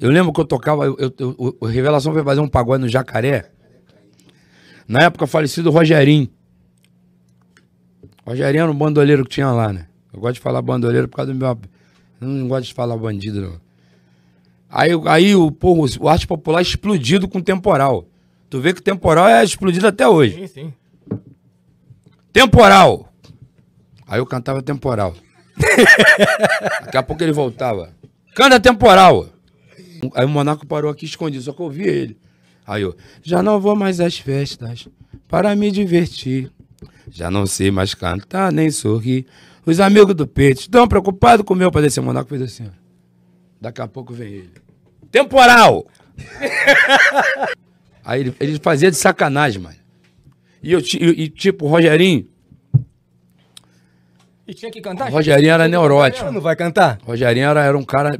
Eu lembro que eu tocava, eu, eu, o Revelação foi fazer um pagode no Jacaré. Na época, falecido Rogerinho. Rogerinho era um bandoleiro que tinha lá, né? Eu gosto de falar bandoleiro por causa do meu. Eu não gosto de falar bandido, não. Aí, aí o, porra, o arte popular explodido com temporal. Tu vê que o temporal é explodido até hoje. Sim, sim. Temporal! Aí eu cantava temporal. Daqui a pouco ele voltava. Canta temporal! Aí o Monaco parou aqui escondido, só que eu ouvi ele. Aí eu, já não vou mais às festas para me divertir. Já não sei mais cantar nem sorrir. Os amigos do peito estão preocupados com o meu padecer. O Monaco fez assim, ó. Daqui a pouco vem ele. Temporal! Aí ele, ele, fazia de sacanagem, mano. E eu, e, tipo, o Rogerinho. E tinha que cantar? O Rogerinho era neurótico. Não vai cantar? Rogerinho era, era um cara